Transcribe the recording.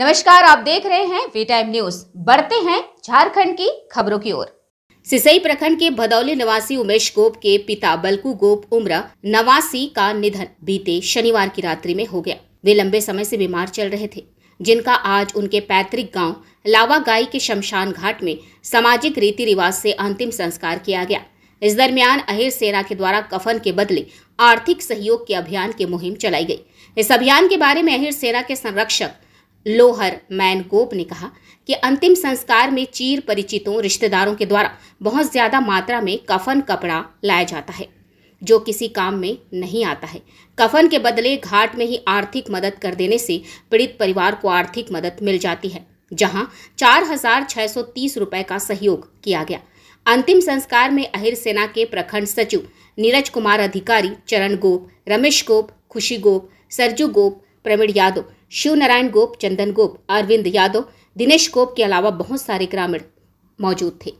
नमस्कार आप देख रहे हैं वी टाइम न्यूज बढ़ते हैं झारखंड की खबरों की ओर सिसई प्रखंड के भदौली निवासी उमेश गोप के पिता बलकू गोप उम्र नवासी का निधन बीते शनिवार की रात्रि में हो गया वे लंबे समय से बीमार चल रहे थे जिनका आज उनके पैतृक गांव लावागाई के शमशान घाट में सामाजिक रीति रिवाज से अंतिम संस्कार किया गया इस दरमियान अहिर सेना के द्वारा कफन के बदले आर्थिक सहयोग के अभियान की मुहिम चलाई गई इस अभियान के बारे में अहिर सेना के संरक्षक लोहर मैन गोप ने कहा कि अंतिम संस्कार में चीर परिचितों रिश्तेदारों के द्वारा बहुत ज़्यादा मात्रा में कफन कपड़ा लाया जाता है जो किसी काम में नहीं आता है कफन के बदले घाट में ही आर्थिक मदद कर देने से पीड़ित परिवार को आर्थिक मदद मिल जाती है जहां तीस रुपए का सहयोग किया गया अंतिम संस्कार में अहिर सेना के प्रखंड सचिव नीरज कुमार अधिकारी चरण गोप रमेश गोप खुशी गोप सरजू गोप प्रवीण यादव शिव नारायण गोप चंदन गोप अरविंद यादव दिनेश गोप के अलावा बहुत सारे ग्रामीण मौजूद थे